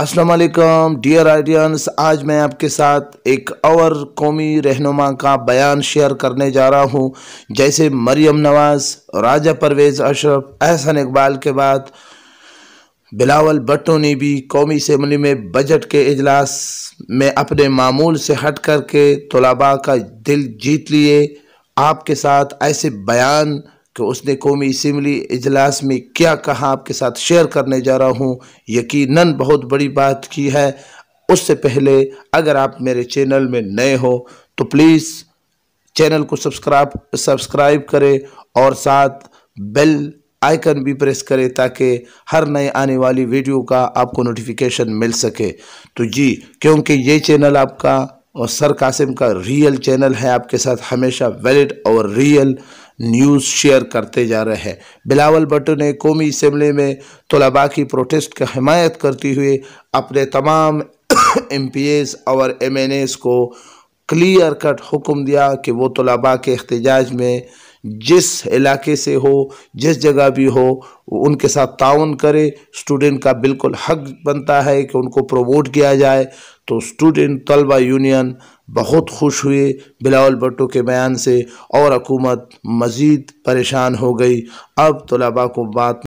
अस्सलाम वालेकुम डियर आइडियंस आज मैं आपके साथ एक और कौमी रहनुमा का बयान शेयर करने जा रहा हूँ जैसे मरियम नवाज़ राजा परवेज़ अशरफ अहसन इकबाल के बाद बिलावल भट्टो ने भी कौमी असम्बली में बजट के अजलास में अपने मामूल से हट कर के तलबा का दिल जीत लिए आपके साथ ऐसे बयान तो उसने कौमी इसम्बली इजलास में क्या कहा आपके साथ शेयर करने जा रहा हूँ यकीनन बहुत बड़ी बात की है उससे पहले अगर आप मेरे चैनल में नए हो तो प्लीज़ चैनल को सब्सक्राइब सब्सक्राइब करें और साथ बेल आइकन भी प्रेस करें ताकि हर नए आने वाली वीडियो का आपको नोटिफिकेशन मिल सके तो जी क्योंकि ये चैनल आपका और सर कासिम का रियल चैनल है आपके साथ हमेशा वैलिड और रियल न्यूज़ शेयर करते जा रहे हैं बिलावल भट्टो ने कौमी असम्बली में तलबा की प्रोटेस्ट का हमायत करते हुए अपने तमाम एम पी एस और एम एन एस को क्लियर कट हुक्म दिया कि वो तलबा के एहतजाज में जिस इलाके से हो जिस जगह भी हो उनके साथ ताउन करे स्टूडेंट का बिल्कुल हक बनता है कि उनको प्रमोट किया जाए तो स्टूडेंट तलबा यूनियन बहुत खुश हुए बिलावल भट्टो के बयान से और हकूमत मज़ीद परेशान हो गई अब तलबा को बात